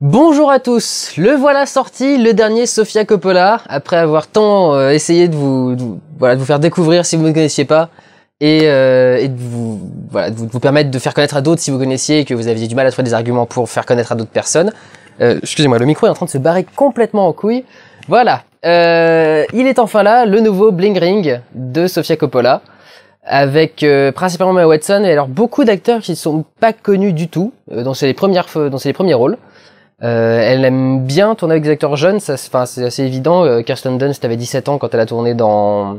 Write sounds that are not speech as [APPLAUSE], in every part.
Bonjour à tous, le voilà sorti, le dernier Sofia Coppola, après avoir tant euh, essayé de vous, voilà, de vous faire découvrir si vous ne connaissiez pas, euh, et, de, vous, voilà, de vous, permettre de faire connaître à d'autres si vous connaissiez et que vous aviez du mal à trouver des arguments pour faire connaître à d'autres personnes. Euh, excusez-moi, le micro est en train de se barrer complètement en couille. Voilà, il est enfin là, le nouveau Bling Ring de Sofia Coppola avec principalement Emma Watson et alors beaucoup d'acteurs qui ne sont pas connus du tout, dans dont c'est les premières les premiers rôles. Euh, elle aime bien tourner avec des acteurs jeunes, enfin c'est assez évident. Euh, Kirsten Dunst avait 17 ans quand elle a tourné dans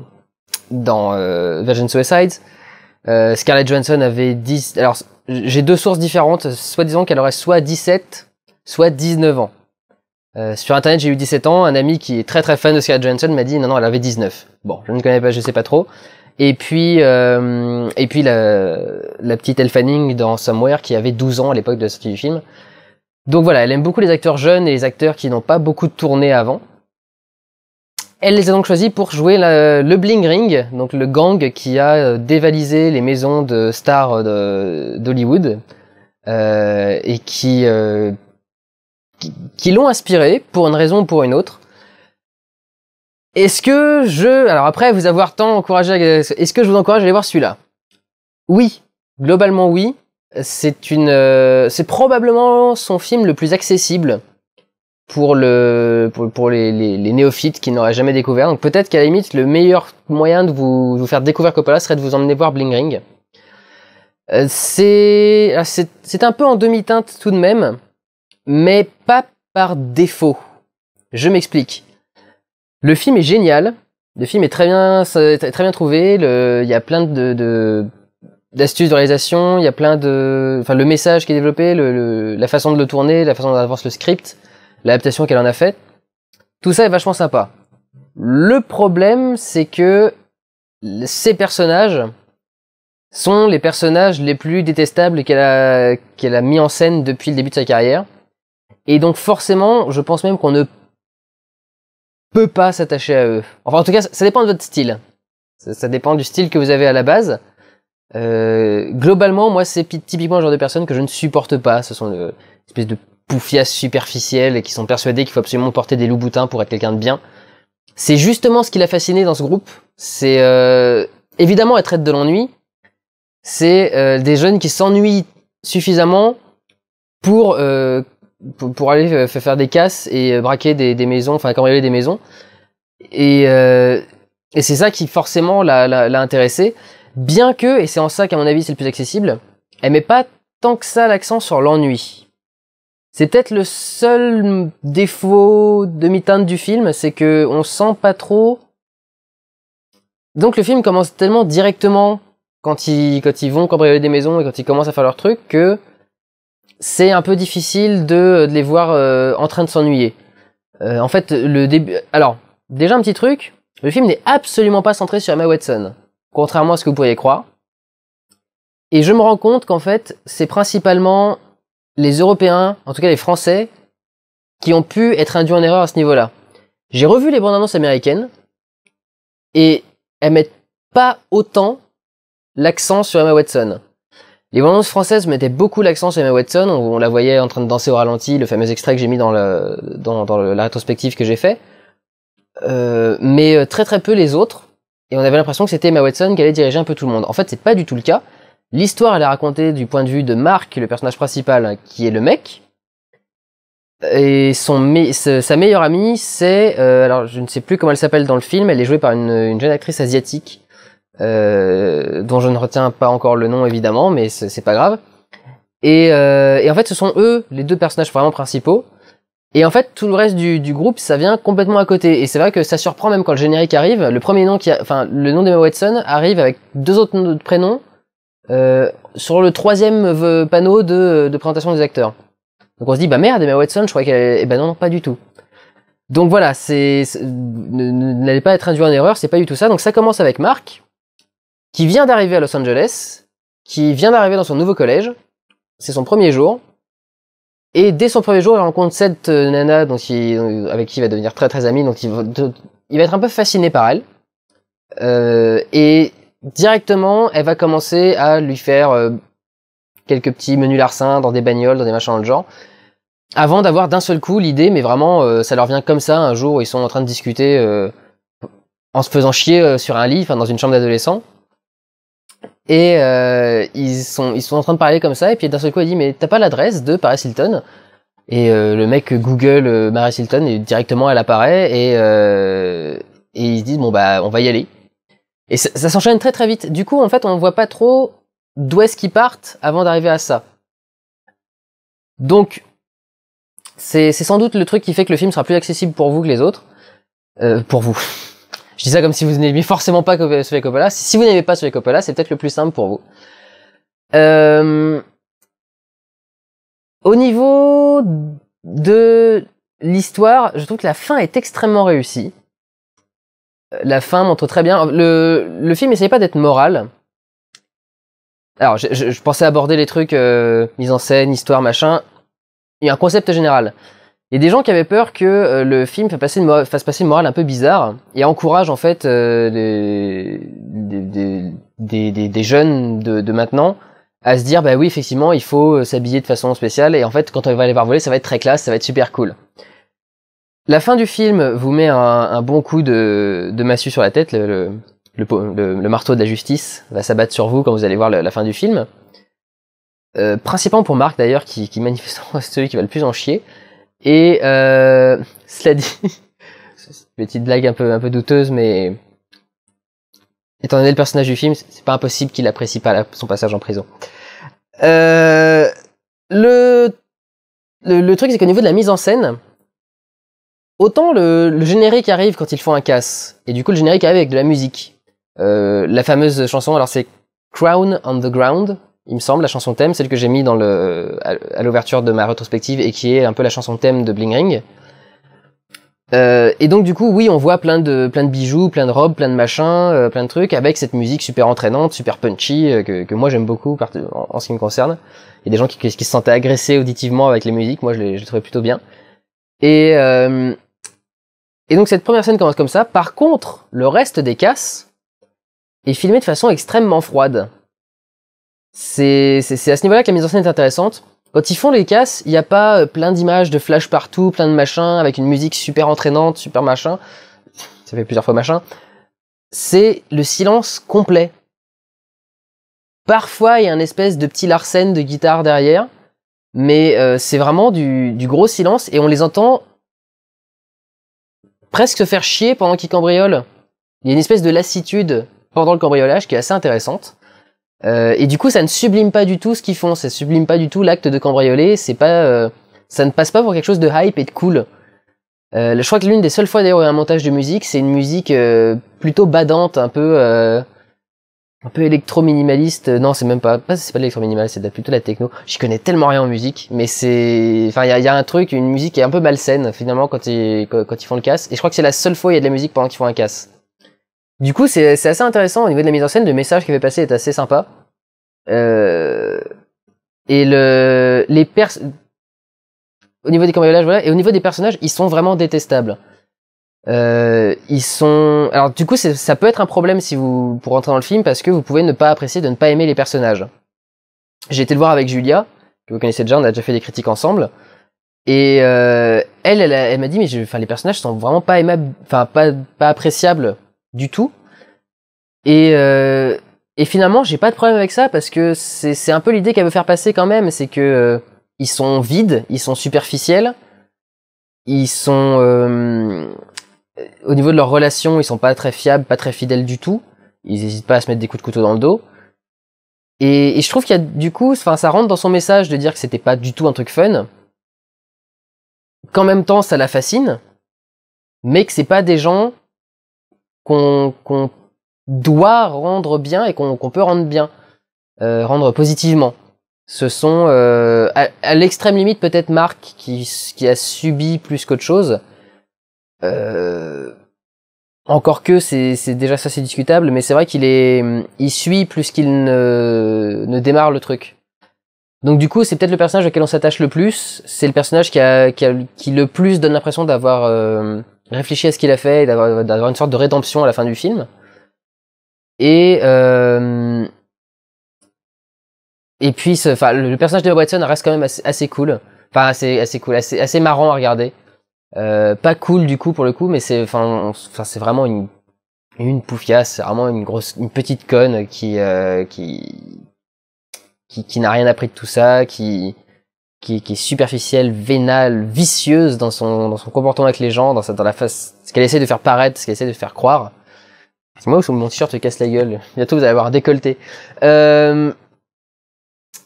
dans euh, Virgin Suicides. Scarlett Johansson avait 10. Alors j'ai deux sources différentes, soit disant qu'elle aurait soit 17, soit 19 ans. sur internet j'ai eu 17 ans. Un ami qui est très très fan de Scarlett Johansson m'a dit non non elle avait 19. Bon je ne connais pas, je sais pas trop. Et puis et puis la, la petite Elle Fanning dans Somewhere qui avait 12 ans à l'époque de la sortie du film. Donc voilà, elle aime beaucoup les acteurs jeunes et les acteurs qui n'ont pas beaucoup tourné avant. Elle les a donc choisis pour jouer le Bling Ring, donc le gang qui a euh, dévalisé les maisons de stars euh, d'Hollywood euh, et qui, qui, l'ont inspiré pour une raison ou pour une autre. Est-ce que je... Alors après vous avoir tant encouragé... Est-ce que je vous encourage à aller voir celui-là Oui, globalement oui. C'est une, euh, c'est probablement son film le plus accessible pour le, pour, les, néophytes qui n'auraient jamais découvert. Donc peut-être qu'à la limite le meilleur moyen de vous, vous, faire découvrir Coppola serait de vous emmener voir Bling Ring. Euh, ah, c'est, un peu en demi-teinte tout de même, mais pas par défaut. Je m'explique. Le film est génial. Le film est très bien, très bien trouvé. il y a plein de d'astuces de réalisation, il y a plein de, enfin le message qui est développé, la façon de le tourner, la façon d'avancer le script, l'adaptation qu'elle en a faite. Tout ça est vachement sympa. Le problème, c'est que ces personnages sont les personnages les plus détestables qu'elle a, qu'elle a mis en scène depuis le début de sa carrière. Et donc forcément, je pense même qu'on ne peut pas s'attacher à eux. Enfin, en tout cas, ça dépend de votre style. ça dépend du style que vous avez à la base. Euh, globalement, moi, c'est typiquement le genre de personnes que je ne supporte pas. Ce sont des espèces de poufias superficielles et qui sont persuadés qu'il faut absolument porter des loups boutins pour être quelqu'un de bien. C'est justement ce qui l'a fasciné dans ce groupe. C'est euh, évidemment elle traite de l'ennui. C'est euh, des jeunes qui s'ennuient suffisamment pour, euh, pour, aller faire des casses et braquer des, maisons, enfin cambrioler des maisons. Et, et c'est ça qui forcément l'a intéressé. Bien que, et c'est en ça qu'à mon avis c'est le plus accessible, elle met pas tant que ça l'accent sur l'ennui. C'est peut-être le seul défaut demi-teinte du film, c'est que on sent pas trop. Donc le film commence tellement directement quand ils, quand ils vont cambrioler des maisons et quand ils commencent à faire leur truc que c'est un peu difficile de, les voir euh, en train de s'ennuyer. Euh, en fait, le début. Alors, déjà un petit truc, le film n'est absolument pas centré sur Emma Watson contrairement à ce que vous pourriez croire. Et je me rends compte qu'en fait, c'est principalement les Européens, en tout cas les Français, qui ont pu être induits en erreur à ce niveau-là. J'ai revu les bandes annonces américaines et elles mettent pas autant l'accent sur Emma Watson. Les bandes annonces françaises mettaient beaucoup l'accent sur Emma Watson. On, la voyait en train de danser au ralenti, le fameux extrait que j'ai mis dans, le, dans, dans la rétrospective que j'ai fait. Euh, mais euh, très très peu les autres et on avait l'impression que c'était Emma Watson qui allait diriger un peu tout le monde. En fait, c'est pas du tout le cas. L'histoire, elle est racontée du point de vue de Mark, le personnage principal, qui est le mec. Et son sa meilleure amie, c'est... Euh, alors, je ne sais plus comment elle s'appelle dans le film, elle est jouée par une, jeune actrice asiatique, euh, dont je ne retiens pas encore le nom, évidemment, mais c'est pas grave. Euh, et en fait, ce sont eux, les deux personnages vraiment principaux, et en fait, tout le reste du, groupe, ça vient complètement à côté. Et c'est vrai que ça surprend même quand le générique arrive. Le premier nom qui, enfin, le nom d'Emma Watson arrive avec deux autres noms de prénoms euh, sur le troisième panneau de, présentation des acteurs. Donc on se dit bah merde, Emma Watson, je croyais qu'elle, eh ben non, pas du tout. Donc voilà, c'est, n'allez pas être induit en erreur, c'est pas du tout ça. Donc ça commence avec Marc, qui vient d'arriver à Los Angeles, qui vient d'arriver dans son nouveau collège. C'est son premier jour. Et dès son premier jour, il rencontre cette euh, nana donc euh, avec qui il va devenir très très ami, donc il va, être un peu fasciné par elle. Euh, et directement, elle va commencer à lui faire quelques petits menus larcins dans des bagnoles, dans des machins dans le genre, avant d'avoir d'un seul coup l'idée, mais vraiment, ça leur vient comme ça, un jour, ils sont en train de discuter en se faisant chier sur un lit, enfin dans une chambre d'adolescent, et euh, ils, sont, ils sont en train de parler comme ça, et puis d'un seul coup, il dit Mais t'as pas l'adresse de Paris Hilton Et euh, le mec Google euh, Paris Hilton, et directement elle apparaît, et, et ils se disent Bon, bah, on va y aller. Et ça, s'enchaîne très très vite. Du coup, en fait, on voit pas trop d'où est-ce qu'ils partent avant d'arriver à ça. Donc, c'est sans doute le truc qui fait que le film sera plus accessible pour vous que les autres. pour vous. Je dis ça comme si vous n'aimez forcément pas Sofia Coppola. Si vous n'avez pas les Coppola, c'est peut-être le plus simple pour vous. Euh... Au niveau de l'histoire, je trouve que la fin est extrêmement réussie. La fin montre très bien. Le, le film n'essayait pas d'être moral. Alors, je, pensais aborder les trucs euh, mise en scène, histoire, machin. Il y a un concept général. Il y a des gens qui avaient peur que euh, le film fasse passer, une fasse passer morale un peu bizarre et encourage en fait euh, des, des, des, des, jeunes de, de maintenant à se dire bah oui effectivement il faut euh, s'habiller de façon spéciale et en fait quand on va aller voir voler ça va être très classe, ça va être super cool. La fin du film vous met un, bon coup de, de, massue sur la tête, le, le, le, marteau de la justice va s'abattre sur vous quand vous allez voir la, fin du film. Euh, principalement pour Marc d'ailleurs qui, qui manifestement est [LAUGHS] celui qui va le plus en chier. Et euh, cela dit, [LAUGHS] petite blague un peu, douteuse, mais étant donné le personnage du film, c'est pas impossible qu'il apprécie pas son passage en prison. Euh, le, truc, c'est qu'au niveau de la mise en scène, autant le, générique arrive quand ils font un casse, et du coup le générique arrive avec de la musique. Euh, la fameuse chanson, alors c'est Crown on the Ground, il me semble, la chanson thème, celle que j'ai mis dans le, à l'ouverture de ma rétrospective et qui est un peu la chanson thème de Bling Ring. Euh, et donc du coup, oui, on voit plein de plein de bijoux, plein de robes, plein de machins, euh, plein de trucs avec cette musique super entraînante, super punchy euh, que, moi j'aime beaucoup en, ce qui me concerne. Il y a des gens qui, se sentaient agressés auditivement avec les musiques, moi je les, trouvais plutôt bien. Et et donc cette première scène commence comme ça. Par contre, le reste des casses est filmé de façon extrêmement froide. C'est à ce niveau-là que la mise en scène est intéressante. Quand ils font les casses, il n'y a pas euh, plein d'images de flash partout, plein de machins, avec une musique super entraînante, super machin. Ça fait plusieurs fois machin. C'est le silence complet. Parfois, il y a une espèce de petit larsen de guitare derrière, mais euh, c'est vraiment du, du, gros silence et on les entend presque faire chier pendant qu'ils cambriolent. Il y a une espèce de lassitude pendant le cambriolage qui est assez intéressante. Euh, et du coup, ça ne sublime pas du tout ce qu'ils font. Ça sublime pas du tout l'acte de cambrioler. C'est pas, euh, ça ne passe pas pour quelque chose de hype et de cool. Euh, je crois que l'une des seules fois d'ailleurs où il y a un montage de musique, c'est une musique euh, plutôt badante, un peu, un peu électro-minimaliste. Non, c'est même pas, ah, c'est pas lélectro minimal c'est plutôt la techno. J'y connais tellement rien en musique, mais c'est, enfin, il y a, un truc, une musique qui est un peu malsaine finalement quand ils, quand ils font le casse. Et je crois que c'est la seule fois où il y a de la musique pendant qu'ils font un casse. Du coup, c'est assez intéressant au niveau de la mise en scène. Le message qui fait passer est assez sympa. Euh, et le, les pers au niveau des cambriolages, voilà, et au niveau des personnages, ils sont vraiment détestables. Euh, ils sont. Alors du coup, ça peut être un problème si vous pour rentrer dans le film parce que vous pouvez ne pas apprécier, de ne pas aimer les personnages. J'ai été le voir avec Julia, que vous connaissez déjà, on a déjà fait des critiques ensemble. Et euh, elle, elle, m'a dit mais je, les personnages sont vraiment pas aimables, enfin pas, pas appréciables du tout. Et, euh, et finalement, j'ai pas de problème avec ça parce que c'est un peu l'idée qu'elle veut faire passer quand même, c'est que euh, ils sont vides, ils sont superficiels, ils sont euh, au niveau de leurs relations, ils sont pas très fiables, pas très fidèles du tout. Ils hésitent pas à se mettre des coups de couteau dans le dos. Et, et je trouve qu'il y a du coup, enfin, ça rentre dans son message de dire que c'était pas du tout un truc fun. Qu'en même temps, ça la fascine, mais que c'est pas des gens qu'on qu doit rendre bien et qu'on peut rendre bien, euh, rendre positivement. Ce sont euh, à, l'extrême limite peut-être Marc qui, a subi plus qu'autre chose. Euh, encore que c'est déjà ça c'est discutable, mais c'est vrai qu'il est il suit plus qu'il ne, démarre le truc. Donc du coup, c'est peut-être le personnage auquel on s'attache le plus. C'est le personnage qui, qui, le plus donne l'impression d'avoir réfléchi à ce qu'il a fait et d'avoir une sorte de rédemption à la fin du film. Et, euh, et puis, le, personnage de Watson reste quand même assez, cool. Enfin, assez, cool, assez, marrant à regarder. Euh, pas cool du coup pour le coup, mais c'est enfin c'est vraiment une une c'est vraiment une grosse une petite conne euh, qui qui qui, n'a rien appris de tout ça, qui qui, est superficielle, vénale, vicieuse dans son dans son comportement avec les gens, dans dans la face ce qu'elle essaie de faire paraître, ce qu'elle essaie de faire croire. C'est moi ou mon t-shirt te casse la gueule Bientôt vous allez avoir décolleté. Euh,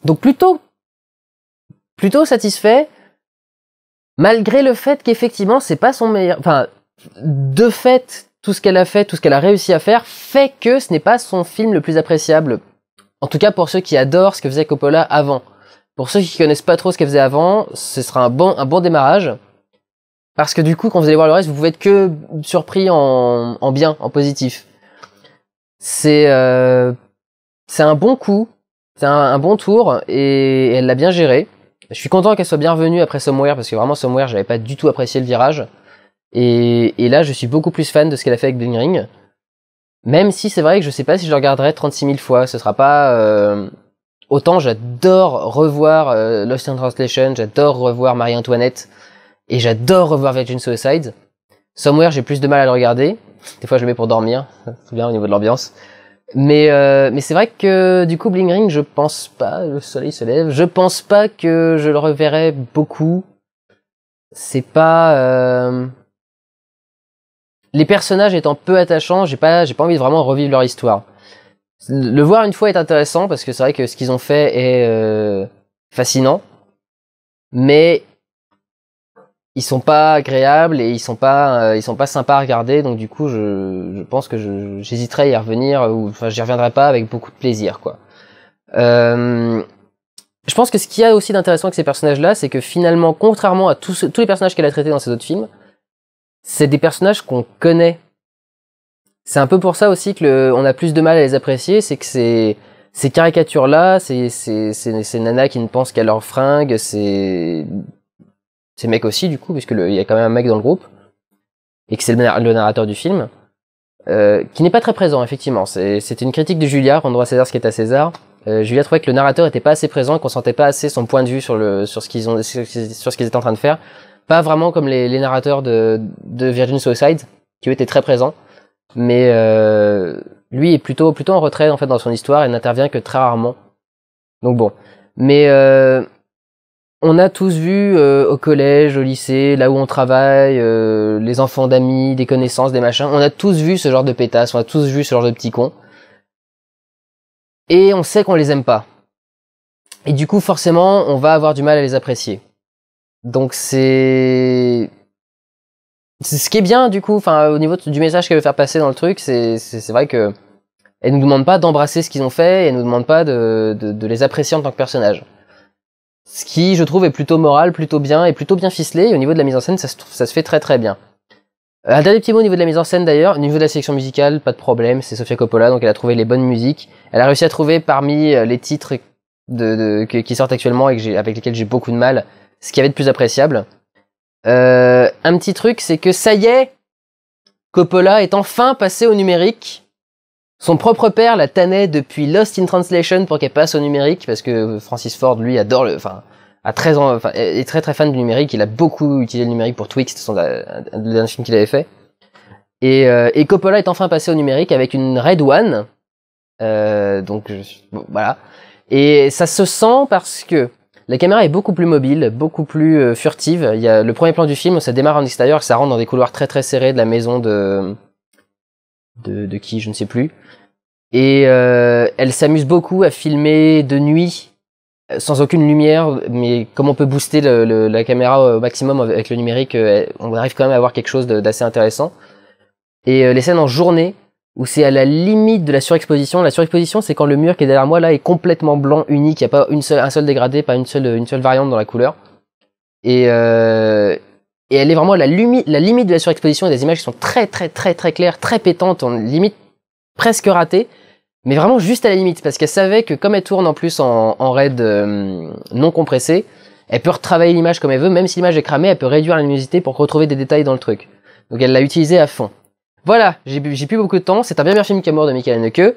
donc plutôt, plutôt satisfait, malgré le fait qu'effectivement c'est pas son meilleur. Enfin, de fait, tout ce qu'elle a fait, tout ce qu'elle a réussi à faire, fait que ce n'est pas son film le plus appréciable. En tout cas pour ceux qui adorent ce que faisait Coppola avant. Pour ceux qui connaissent pas trop ce qu'elle faisait avant, ce sera un bon, un bon démarrage. Parce que du coup, quand vous allez voir le reste, vous pouvez être que surpris en bien, en positif. Euh, c'est un bon coup, c'est un, bon tour et, elle l'a bien géré. Je suis content qu'elle soit bien revenue après Somewhere parce que vraiment Somewhere, j'avais pas du tout apprécié le virage. Et, là, je suis beaucoup plus fan de ce qu'elle a fait avec Bling Ring. Même si c'est vrai que je sais pas si je le regarderai 36 000 fois, ce sera pas euh, autant j'adore revoir euh, Lost in Translation, j'adore revoir Marie-Antoinette et j'adore revoir Virgin Suicide. Somewhere, j'ai plus de mal à le regarder des fois, je le mets pour dormir. C'est bien au niveau de l'ambiance. Mais euh, mais c'est vrai que du coup Bling Ring, je pense pas. Le soleil se lève. Je pense pas que je le reverrai beaucoup. C'est pas euh, les personnages étant peu attachants, j'ai pas j'ai pas envie de vraiment revivre leur histoire. Le voir une fois est intéressant parce que c'est vrai que ce qu'ils ont fait est euh, fascinant, mais ils sont pas agréables et ils sont pas euh, ils sont pas sympas à regarder donc du coup je, je pense que j'hésiterai à y revenir ou enfin j'y reviendrai pas avec beaucoup de plaisir quoi. Euh, je pense que ce qu'il y a aussi d'intéressant avec ces personnages là c'est que finalement contrairement à tous tous les personnages qu'elle a traités dans ses autres films c'est des personnages qu'on connaît. C'est un peu pour ça aussi que le, on a plus de mal à les apprécier c'est que c'est ces caricatures là, ces, c'est c'est ces nanas qui ne pensent qu'à leur fringue, c'est ces mecs aussi, du coup, puisque il y a quand même un mec dans le groupe, et que c'est le, narrateur du film, euh, qui n'est pas très présent, effectivement. C'était une critique de Julia, rendre à César ce qui est à César. Euh, Julia trouvait que le narrateur était pas assez présent, qu'on sentait pas assez son point de vue sur, le, sur ce qu'ils ont, sur ce qu'ils étaient en train de faire. Pas vraiment comme les, narrateurs de, de Virgin Suicide, qui eux étaient très présents, mais euh, lui est plutôt, plutôt en retrait en fait dans son histoire et n'intervient que très rarement. Donc bon, mais euh, on a tous vu euh, au collège, au lycée, là où on travaille, euh, les enfants d'amis, des connaissances, des machins, on a tous vu ce genre de pétasses, on a tous vu ce genre de petits cons. Et on sait qu'on les aime pas. Et du coup, forcément, on va avoir du mal à les apprécier. Donc c'est... Ce qui est bien, du coup, enfin, au niveau du message qu'elle veut faire passer dans le truc, c'est vrai que... Elle nous demande pas d'embrasser ce qu'ils ont fait, elle nous demande pas de, de, de les apprécier en tant que personnage. Ce qui, je trouve, est plutôt moral, plutôt bien et plutôt bien ficelé. Et au niveau de la mise en scène, ça se, fait très très bien. Euh, un dernier petit mot au niveau de la mise en scène d'ailleurs, au niveau de la sélection musicale, pas de problème, c'est Sofia Coppola, donc elle a trouvé les bonnes musiques. Elle a réussi à trouver parmi euh, les titres qui sortent actuellement et avec lesquels j'ai beaucoup de mal, ce qui avait de plus appréciable. Euh, un petit truc, c'est que ça y est, Coppola est enfin passé au numérique. Son propre père la tannait depuis Lost in Translation pour qu'elle passe au numérique, parce que Francis Ford, lui, adore le, enfin, à 13 ans, enfin, est très très fan du numérique. Il a beaucoup utilisé le numérique pour Twix, le dernier film qu'il avait fait. Euh, et, Coppola est enfin passé au numérique avec une Red One. Euh, donc voilà. Et ça se sent parce que la caméra est beaucoup plus mobile, beaucoup plus euh, furtive. Il y a le premier plan du film, ça démarre en extérieur, ça rentre dans des couloirs très très serrés de la maison de de, qui, je ne sais plus. Et euh, elle s'amuse beaucoup à filmer de nuit, euh, sans aucune lumière, mais comme on peut booster la caméra au maximum avec le numérique, euh, on arrive quand même à avoir quelque chose d'assez intéressant. Et les scènes en journée, où c'est à la limite de la surexposition. La surexposition, c'est quand le mur qui est derrière moi là est complètement blanc, unique. Il n'y a pas une seule, un seul dégradé, pas une seule, une seule variante dans la couleur. Et, et elle est vraiment la, limite, de la surexposition et des images qui sont très très très très claires, très pétantes, en limite presque ratées, mais vraiment juste à la limite, parce qu'elle savait que comme elle tourne en plus en, RAID euh, non compressé, elle peut retravailler l'image comme elle veut, même si l'image est cramée, elle peut réduire la luminosité pour retrouver des détails dans le truc. Donc elle l'a utilisée à fond. Voilà, j'ai plus beaucoup de temps, c'est un bien meilleur film mort de Michael Haneke.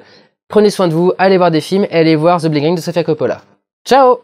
Prenez soin de vous, allez voir des films et allez voir The Bling Ring de Sofia Coppola. Ciao